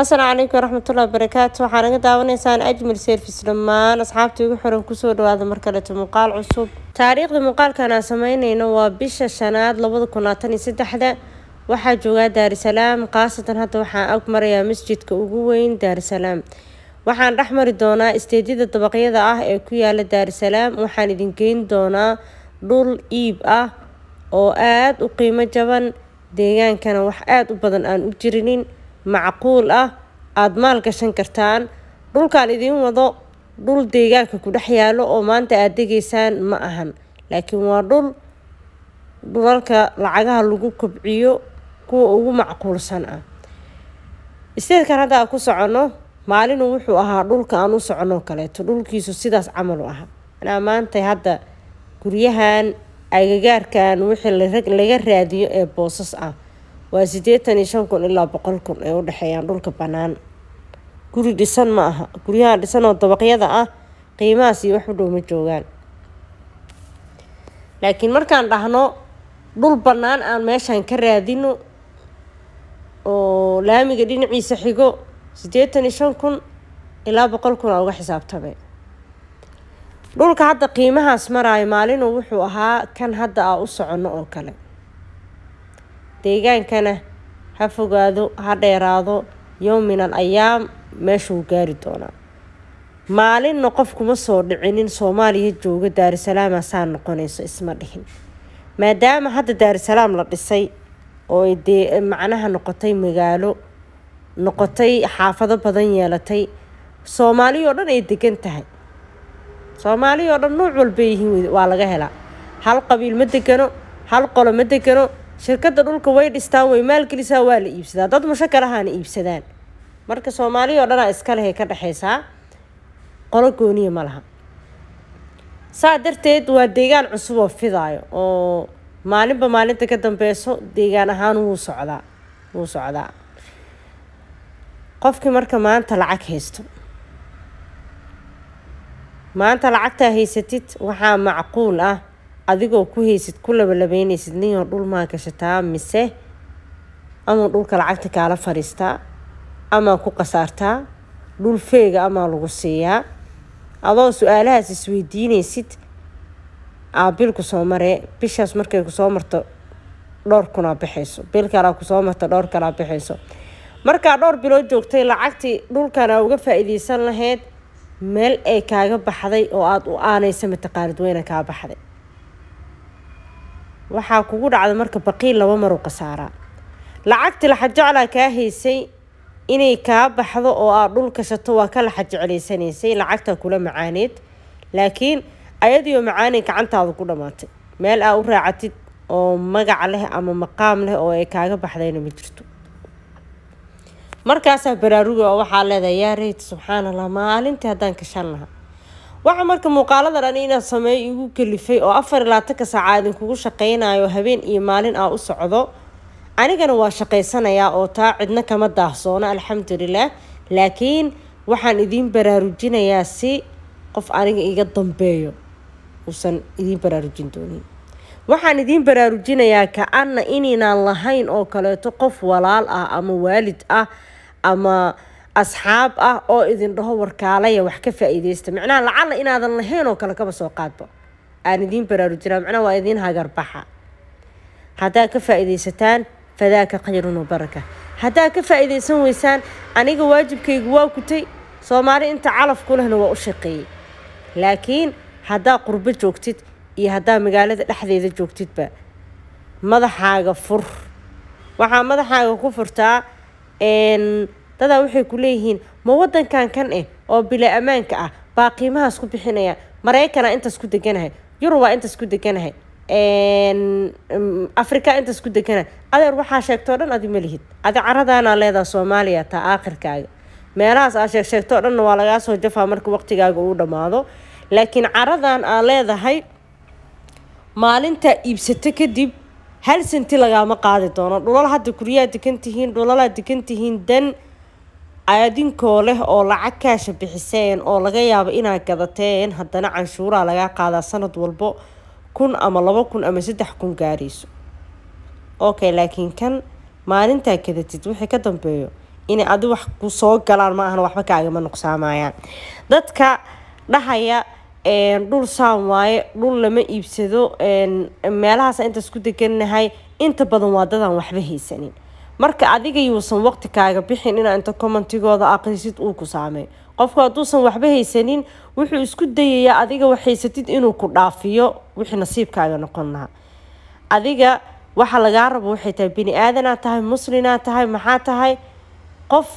asalaamu calaykum waraxmatullahi wabarakaatu waxaa naga daawanaysaan ajmal servis dhammaan asxaabta igu xiran kusoo dhawaada mar kaleto muuqaal cusub taariikhda muuqaalkan aan sameyneyno waa bisha shanaad labada kun labaatan iyo saddexda waxaa joogaa daarusalaam khaasatan hadda waxaan ag marayaa masjidka ugu weyn daarusalaam waxaan dhex mari doonaa isteedyada dabaqyada ah ee ku yaala daarusalaam waxaan idin geyn doonaa dhul iib ah oo aada u qiimo jaban deegaankana wax aada u badan aan u jirinin macquul ah aada maal gashan kartaan dhulkaan idiin wado dhul deegaanka ku dhex yaalo oo maanta aad degaysaan ma ahan laakiin waa dhul dhulalka lacagaha lagu kobciyo kuwa ugu macquulsan ah isteedkan hadda aan ku soconno maalinu wuxuu ahaa dhulka aan u socono kaleeto dhulkiisu sidaas camal u ahaa anaa maanta hadda guryahan agagaarkan wixii laga raadiyo ee boosas ah waa siddeetan iyo shan kun ilaa boqol kun ay u dhexeeyaan dhulka bannaan guri dhisan ma aha guryaha dhisan oo dabaqyada ah qiimahaas iyo wax u dhow ma joogaan laakiin markaan dhahno dhul bannaan aan meeshaan ka raadino oo laamiga dhinaciisa xigo sideetan iyo shan kun ilaa boqol kun aa uga xisaabtame dhulka hadda qiimahaas maraayo maalinuu wuxuu ahaa kan hadda aa u socono oo kale deegaankana ha fogaado ha dheeraado yow min al ayaam meeshuu gaari doonaa maalinna qof kuma soo dhicinin soomaaliya jooga daarusalaama saa noqonayso isma dhihin maadaama hadda daarusalaam la dhisay oo ay macnaha noqotay magaalo noqotay xaafado badan yeelatay soomaaliya dhan ay degan tahay soomaaliya dhan nuuc walba yihiin waa laga helaa hal qabiil ma degano hal qolo ma degano shirkada dhulka way dhistaan way maalgelisaa waa la iibsadaa dad mushakalahana iibsadaan marka soomaali oo dhanaa ah iska lehay ka dhexeysaa qolo gooniya ma laha saa darteed waa deegaan cusub oo fidaayo oo maalinba maalinta ka dambeyso deegaan ahaan wuu socdaa wuu socdaa qofkii marka maanta lacag haysto maanta lacagtaa haysatid waxaa macquul ah adigoo ku haysid ku labalabeynaysid ninoo dhul maa mise ama dhulka lacagta kaala fadhiistaa amaa ku khasaartaa dhul feega amaa lagu siiyaa adoo su-aalahaas isweydiinaysid aabilku soo maree bishaas markay kusoo marto dhowr kunaa bixayso bil kalaa kusoo marta dhowr kalaa bixayso markaa dhowr biloo joogtay lacagtii dhulkana uga faa-iideysan lahayd meel ay kaaga baxday oo aada u aanaysa mataqaanid weyna kaa baxday waxaa kugu dhacda marka baqiil laba maru khasaaraa lacagtii laxad jeclaa kaa haysay inay kaa baxdo oo aad dhul gashato waa ka laxad jeclaysanaysay lacagtaa kula macaaneed laakiin ayadiioo macaanay gacantaada ku dhammaatay meel aa u raacatid oo magac leh ama maqaam leh oo ay kaaga baxdayna ma jirto markaasaa baraaruga oo waxaa leedahay yaa reyt subxaanallah maalintii haddaan gashan lahaa waxaa marka muuqaalada dhan inaad sameeyo igu kalifay oo afar iyo labaatanka saaca idinkugu shaqaynayo habeen iyo maalin aa u socdo anigana waa shaqaysanayaa oo taa cidna kama daahsoono alxamdulilaah laakiin waxaan idiin baraarujinayaa si qof aniga iga dambeeyo uusan idiin baraarujin doonin waxaan idiin baraarujinayaa ka-ana inaynaan lahayn oo kaleeto qof walaal ah ama waalid ah ama asxaab ah oo idin dhaho warkaalaya wax ka faa'iidaysta macnaha lacala inaadan lahayn oo kale kaba soo qaadba aan idiin baraarujinaa macnaha waa idiin hagarbaxa haddaa ka faa'iidaysataan fadaaka khayrun wabaraka haddaa ka faa'iidaysan weysaan aniga waajibkaygu waa gutay soomaali inta calaf ku lehna waa u shaqeeyey laakiin haddaa qurbo joogtid iyo haddaa magaalada dhexdeeda joogtidba madaxaaga fur waxaa madaxaaga ku furtaa dadaa waxay ku leeyihiin ma wadankan kan eh oo bile ammaanka ah baa qiimahaas ku bixinaya maraykana intaas ku deganahay yurub waa intaas ku deganahay mm, afrika intaas ku deganahay adeer waxaa sheegtoo dhan adi ma lihid adi caradaanaa leedaha soomaaliya taa aakhirkaaga meelahaas aa sheeg sheegtoo dhanna waa lagaa soo jafaa marka waqtigaaga uu dhammaado laakiin caradan aa leedahay maalintaa iibsato kadib hal santi lagaama qaadi doono dhulal hadda guryaha degan tihiin dhulalaa degan tihiin dan adinkoo leh oo lacag kaasha bixiseen oo laga yaabo inaad gadateen haddana canshuuraa lagaa qaadaa sanad walbo kun ama labo kun ama saddex kun gaarayso okay laakiin kan maalintaa gadatid wixii ka dambeeyo inay adi wax ku soo galaan ma ahan waxba kaagama nuqsaamayaan dadka dhahaya dhul saan waaye dhul lama iibsado meelahaas inta isku degannahay inta badan waa dadaan waxba haysanin marka adiga yuusan waqti kaaga bixin inaa inta commentigooda aqrisid uu ku saamay qofku hadduusan waxba haysanin wuxuu isku dayayaa adiga wax haysatid inuu ku dhaafiyo wixii nasiibkaaga noqon lahaa adiga waxaa lagaa rabo waxay tahay bini aadanaad tahay muslinaad tahay maxaa tahay qof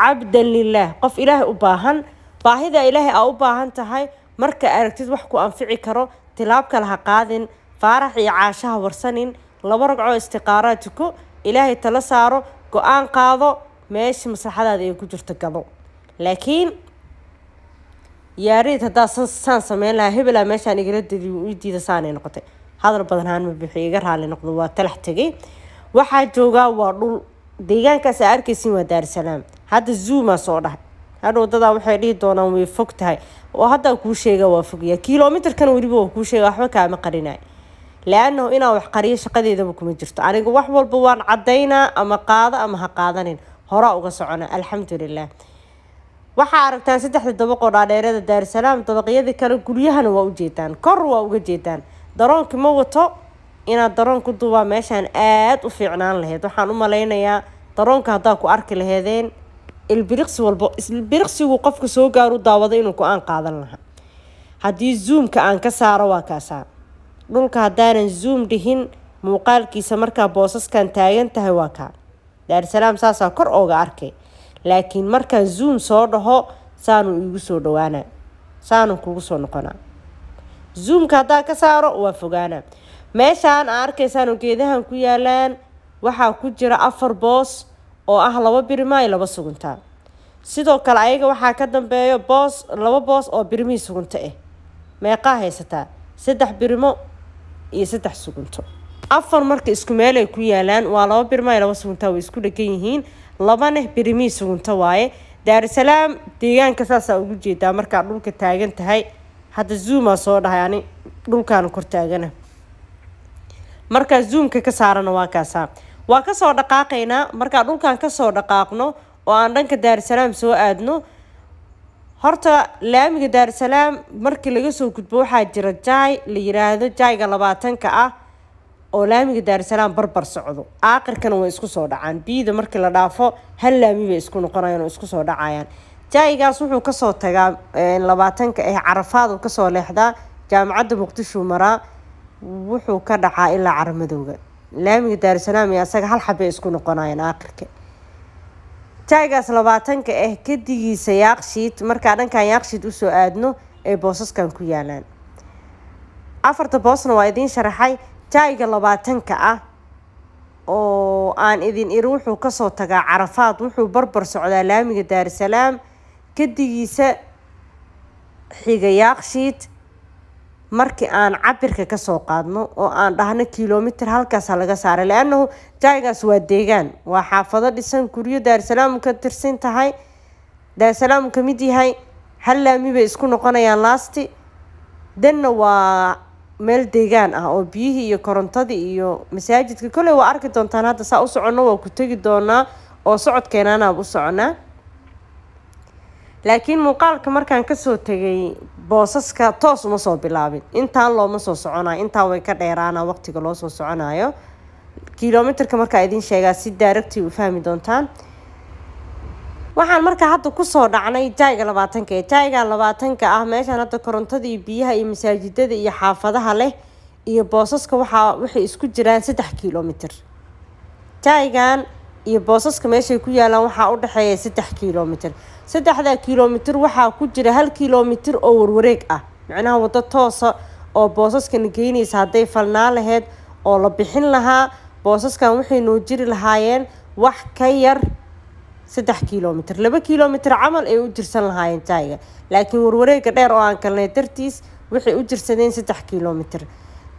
cabdan lilaah qof ilaahay u baahan baahida ilaahay aa u baahan tahay marka aragtid wax ku anfici karo tilaab ha qaadin faarax iyo caashaha warsanin laba ragcoo istiqaaraatiko ilaahay tala saaro go-aan qaado meesha maslaxadaada ay ku jirta gado laakiin yaariid haddaa saan sameyn lahaa hebelaa meeshaan igala diida saanay noqotay hadal badanhaan ma bixi iga raali noqdo waa talax tegay waxaa joogaa waa dhul deegaankaas aa arkaysin waa daarisalaam hadda zuumaa soo dhahay hadhow dadaa waxay dhihi doonaan way fog tahay oo haddaa kuu sheega waa fogyaa kilomitarkana weliba waa kuu sheega waxba kaama qarinay le-annahu inaan wax qariyo shaqadeedaba kuma jirto anigu wax walba waan caddaynaa ama qaado ama ha qaadanin horaa uga socona alxamdulilah waxaa aragtaan saddexda dabaq oo dhaadheerada daarusalaam dabaqyadii kale guryahana waa u jeedaan kor waa uga jeedaan daroonki ma wato inaad daroon ku duubaa meeshaan aada u fiicnaan laheyd waxaan u malaynayaa daroonka haddaa ku arki laheedeen ilbiriqsi walbo ilbiriqsigu qofka soo gaaru daawado inuu go-aan qaadan lahaa haddii zoomka aan ka saaro waa kaasaa dhulka haddaanan zoom dhihin muuqaalkiisa markaa boosaskan taagan tahay waa kaa daarsalaam saasaa kor ooga arkay laakiin markaan zoom soo dhaho saanu igu soo dhawaanaa saanu kugu soo noqonaa zuumka haddaa ka saaro waa fogaana meeshaan aa arkaysaanu geedahan ku yaalaan waxaa ku jira afar boos oo ah laba birima iyo laba sugunta sidoo kale ayaga waxaa ka dambeeyo boos laba boos oo birmihii sugunta ah meeqaa haysataa saddex birimo iyo saddex sugunto afar marka isku meel ay ku yaalaan waa laba birmay laba sugunta way isku dhegan yihiin labana birimii sugunto waaye daarusalaam deegaanka saasaa ugu jeedaa markaa dhulka taagan tahay hadda zuumaa soo dhahay ani dhulkaan kortaagana markaa zuumka ka saarana waa kaasaa waa kasoo dhaqaaqaynaa markaa dhulkan kasoo dhaqaaqno oo aan dhanka daarusalaam soo aadno horta laamiga daarusalaam markii laga soo gudbo waxaa jira jaay la yiraahdo jaayga labaatanka ah oo laamiga daarusalaam barbar socdo aakhirkana way isku soo dhacaan biida markii la dhaafo hal laami bay isku noqonayaan oo isku soo dhacayaan jaayigaas wuxuu kasoo tagaa labaatanka ah carafaadu kasoo leexdaa jaamacadda muqdisho maraa wuxuu ka dhacaa ilaa caramidowga laamiga daarusalaam iyo isaga hal xabay isku noqonayaan aakirka jaagaas labaatanka ah kadigiisa yaaqshiid markaa dhankan yaaqshiid usoo aadno ay boosaskan ku yaalaan afarta boosna waa idiin sharaxay jaayga labaatanka ah oo aan idin iri wuxuu kasoo tagaa carafaad wuxuu barbar socdaa laamiga daarusalaam kadigiisa xiga yaaqshiid markii aan cabirka kasoo qaadno oo aan dhahno kilomitr halkaasa laga saaray le-annahu jaygaas waa deegaan waa xaafado dhisan guryo daarsalaamu ka tirsan tahay daarsalaam ka mid yahay hal laami bay isku noqonayaan laasti danna waa meel deegaan ah oo biyihii iyo korontadii iyo masaajidka kolley waa arki doontaan hadda saa u soconno waa ku tegi doonaa oo socodkeenaanaab u soconaa laakiin muuqaalka markaan kasoo tegay boosaska toos uma soo bilaabin intaan looma soo soconayo intaa way ka dheeraana waqtiga loo soo soconayo kilomitarka markaa idin sheegaa si daaragtii u fahmi doontaan waxaan markaa hadda kusoo dhacnay jaayiga labaatanka ee jaayiga labaatanka ah meeshaan hadda korontadii biyaha iyo masaajidada iyo xaafadaha leh iyo boosaska waxaa waxay isku jiraan saddex kilomitir jaayigan iyo boosaska meeshay ku yaalaan waxaa u dhexeeya saddex kilomitr saddexdaa kilomitir waxaa ku jira hal kilomitr oo warwareeg ah micnaha waddo toosa oo boosaskana geynaysa hadday falnaa laheyd oo la bixin lahaa boosaskan waxay noo jiri lahaayeen wax ka yar saddex kilomitr laba kilomitir camal ay u jirsan lahaayeen taaga laakiin warwareega dheer oo aan galnay dartiis waxay u jirsadeen saddex kilomitr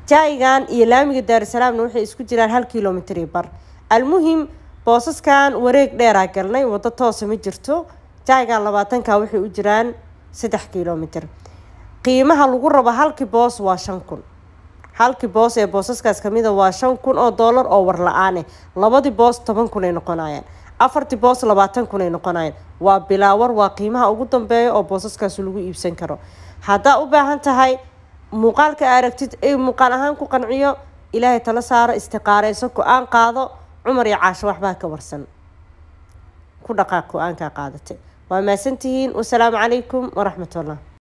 jaayigan iyo laamiga daarusalaamna waxay isku jiraan hal kilomitr iyo bar almuhim boosaskan wareeg dheeraa galnay waddo toosa ma jirto jaygan labaatanka waxay u jiraan saddex kilomitr qiimaha lagu rabo halkii boos waa shan kun halkii boos ee boosaskaas kamida ah waa shan kun oo doolar oo war la-aaneh labadii boos toban kunay noqonayaan afartii boos labaatan kunay noqonayaan waa bilaawar waa qiimaha ugu dambeeya oo boosaskaas lagu iibsan karo haddaa u baahan tahay muuqaalka aragtid ay muuqaal ahaan ku qanciyo ilaahay tala saaro istiqaareyso go-aan qaado cumar iyo caasho waxbaa ka warsan ku dhaqaaq go-aankaa qaadatay waa mahadsantihiin wasalaamu calaykum waraxmatullah